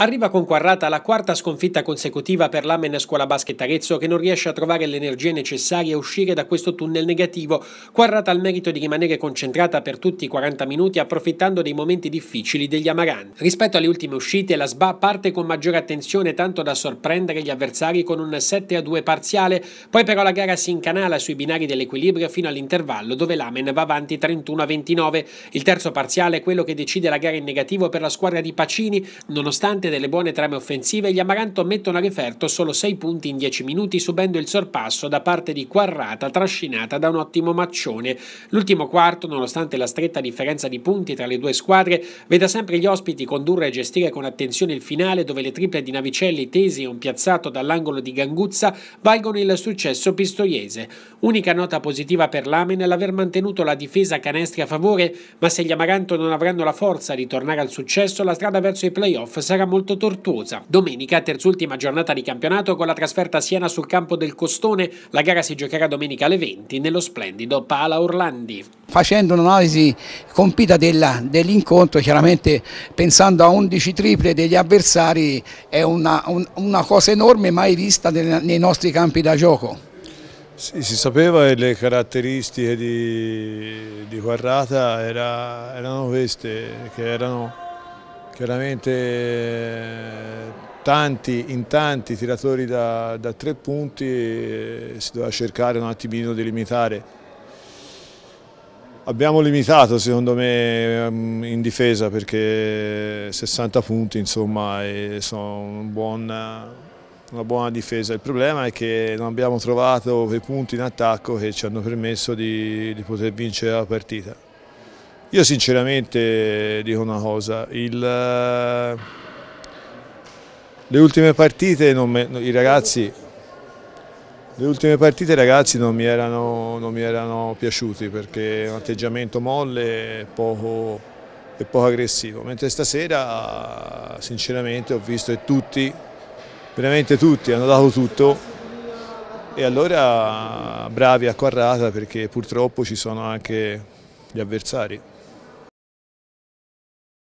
Arriva con Quarrata la quarta sconfitta consecutiva per l'Amen Scuola Basket Arezzo che non riesce a trovare le energie necessarie a uscire da questo tunnel negativo. Quarrata ha il merito di rimanere concentrata per tutti i 40 minuti approfittando dei momenti difficili degli Amaran. Rispetto alle ultime uscite la SBA parte con maggiore attenzione tanto da sorprendere gli avversari con un 7-2 parziale, poi però la gara si incanala sui binari dell'equilibrio fino all'intervallo dove l'Amen va avanti 31-29. Il terzo parziale è quello che decide la gara in negativo per la squadra di Pacini nonostante nonostante delle buone trame offensive, gli Amaranto mettono a referto solo 6 punti in 10 minuti subendo il sorpasso da parte di Quarrata trascinata da un ottimo Maccione. L'ultimo quarto, nonostante la stretta differenza di punti tra le due squadre, veda sempre gli ospiti condurre e gestire con attenzione il finale dove le triple di Navicelli tesi e un piazzato dall'angolo di Ganguzza valgono il successo pistoiese. Unica nota positiva per l'Amen è l'aver mantenuto la difesa canestri a favore, ma se gli Amaranto non avranno la forza di tornare al successo, la strada verso i playoff sarà molto molto tortuosa. Domenica, terzultima giornata di campionato con la trasferta a Siena sul campo del Costone, la gara si giocherà domenica alle 20 nello splendido Pala Orlandi. Facendo un'analisi compita dell'incontro, chiaramente pensando a 11 triple degli avversari è una, un, una cosa enorme mai vista nel, nei nostri campi da gioco. Sì, si sapeva che le caratteristiche di, di Guarrata era, erano queste, che erano Chiaramente tanti, in tanti tiratori da, da tre punti eh, si doveva cercare un attimino di limitare. Abbiamo limitato secondo me ehm, in difesa perché 60 punti insomma sono un buon, una buona difesa. Il problema è che non abbiamo trovato quei punti in attacco che ci hanno permesso di, di poter vincere la partita. Io sinceramente dico una cosa, il, eh, le ultime partite me, i ragazzi... Le ultime partite ragazzi non mi, erano, non mi erano piaciuti perché un atteggiamento molle e poco, e poco aggressivo, mentre stasera sinceramente ho visto che tutti, veramente tutti, hanno dato tutto e allora bravi a quarrata perché purtroppo ci sono anche gli avversari.